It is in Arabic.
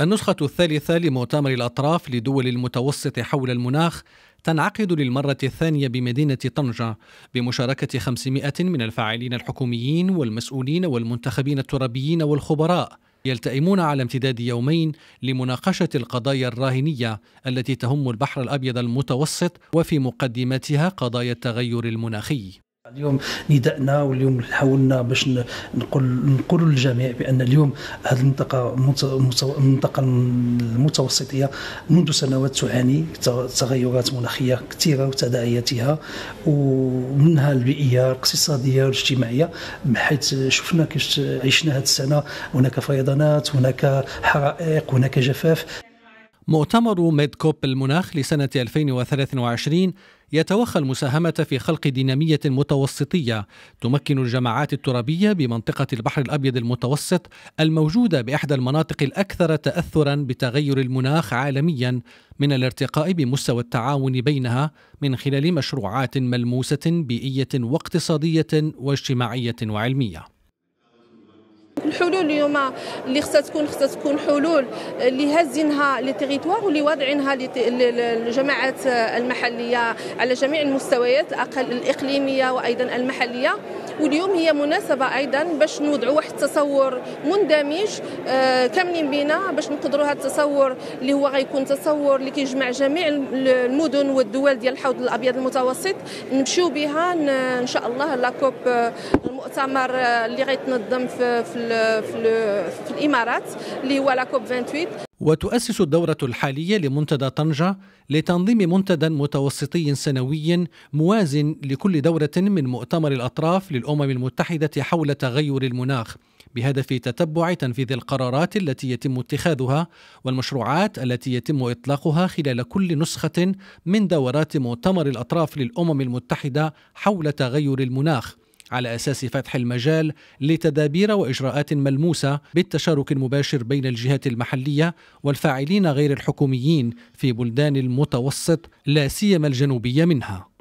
النسخة الثالثة لمؤتمر الأطراف لدول المتوسط حول المناخ تنعقد للمرة الثانية بمدينة طنجة بمشاركة 500 من الفاعلين الحكوميين والمسؤولين والمنتخبين الترابيين والخبراء يلتئمون على امتداد يومين لمناقشة القضايا الراهنية التي تهم البحر الأبيض المتوسط وفي مقدمتها قضايا التغير المناخي اليوم نداءنا واليوم حاولنا باش نقول نقول للجميع بان اليوم هذه المنطقه المنطقه المتوسطيه منذ سنوات تعاني تغيرات مناخيه كثيره وتداعياتها ومنها البيئيه الاقتصاديه والاجتماعيه بحيث شفنا كيف عشنا هذه السنه هناك فيضانات هناك حرائق هناك جفاف مؤتمر ميد كوب المناخ لسنة 2023 يتوخى المساهمة في خلق دينامية متوسطية تمكن الجماعات الترابية بمنطقة البحر الأبيض المتوسط الموجودة بإحدى المناطق الأكثر تأثرا بتغير المناخ عالميا من الارتقاء بمستوى التعاون بينها من خلال مشروعات ملموسة بيئية واقتصادية واجتماعية وعلمية الحلول اليوم اللي خصها تكون خصها تكون حلول اللي هازينها لي واللي واضعينها للجماعات المحليه على جميع المستويات الاقل الاقليميه وايضا المحليه واليوم هي مناسبه ايضا باش نوضعوا واحد التصور مندمج آه، كاملين بينا باش نقدروا هذا التصور اللي هو غيكون تصور اللي كيجمع جميع المدن والدول ديال الحوض الابيض المتوسط نمشيو بها ان شاء الله لاكوب آه، المؤتمر آه، اللي غيتنظم في, في في, الامارات اللي هو لا كوب 28 وتؤسس الدورة الحالية لمنتدى طنجة لتنظيم منتدى متوسطي سنوي مواز لكل دورة من مؤتمر الأطراف للأمم المتحدة حول تغير المناخ بهدف تتبع تنفيذ القرارات التي يتم اتخاذها والمشروعات التي يتم اطلاقها خلال كل نسخه من دورات مؤتمر الاطراف للامم المتحده حول تغير المناخ على اساس فتح المجال لتدابير واجراءات ملموسه بالتشارك المباشر بين الجهات المحليه والفاعلين غير الحكوميين في بلدان المتوسط لا سيما الجنوبيه منها